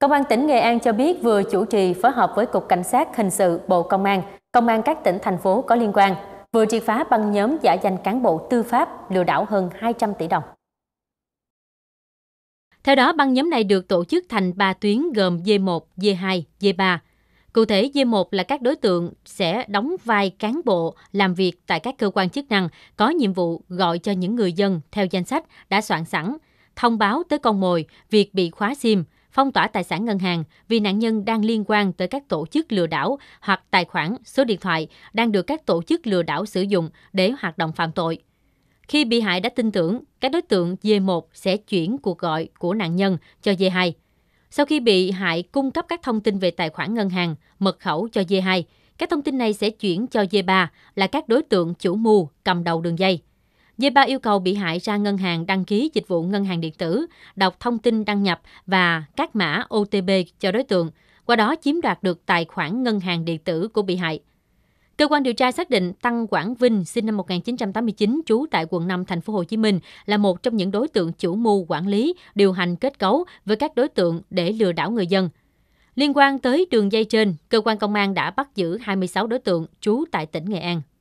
Công an tỉnh Nghệ An cho biết vừa chủ trì phối hợp với Cục Cảnh sát Hình sự Bộ Công an, Công an các tỉnh, thành phố có liên quan, vừa triệt phá băng nhóm giả danh cán bộ tư pháp lừa đảo hơn 200 tỷ đồng. Theo đó, băng nhóm này được tổ chức thành 3 tuyến gồm D1, D2, D3. Cụ thể, D1 là các đối tượng sẽ đóng vai cán bộ làm việc tại các cơ quan chức năng có nhiệm vụ gọi cho những người dân theo danh sách đã soạn sẵn, thông báo tới con mồi việc bị khóa SIM – phong tỏa tài sản ngân hàng vì nạn nhân đang liên quan tới các tổ chức lừa đảo hoặc tài khoản, số điện thoại đang được các tổ chức lừa đảo sử dụng để hoạt động phạm tội. Khi bị hại đã tin tưởng, các đối tượng D1 sẽ chuyển cuộc gọi của nạn nhân cho D2. Sau khi bị hại cung cấp các thông tin về tài khoản ngân hàng, mật khẩu cho D2, các thông tin này sẽ chuyển cho D3 là các đối tượng chủ mưu cầm đầu đường dây ba yêu cầu bị hại ra ngân hàng đăng ký dịch vụ ngân hàng điện tử, đọc thông tin đăng nhập và các mã OTP cho đối tượng, qua đó chiếm đoạt được tài khoản ngân hàng điện tử của bị hại. Cơ quan điều tra xác định Tăng Quảng Vinh sinh năm 1989 trú tại quận 5 thành phố Hồ Chí Minh là một trong những đối tượng chủ mưu quản lý, điều hành kết cấu với các đối tượng để lừa đảo người dân. Liên quan tới đường dây trên, cơ quan công an đã bắt giữ 26 đối tượng trú tại tỉnh Nghệ An.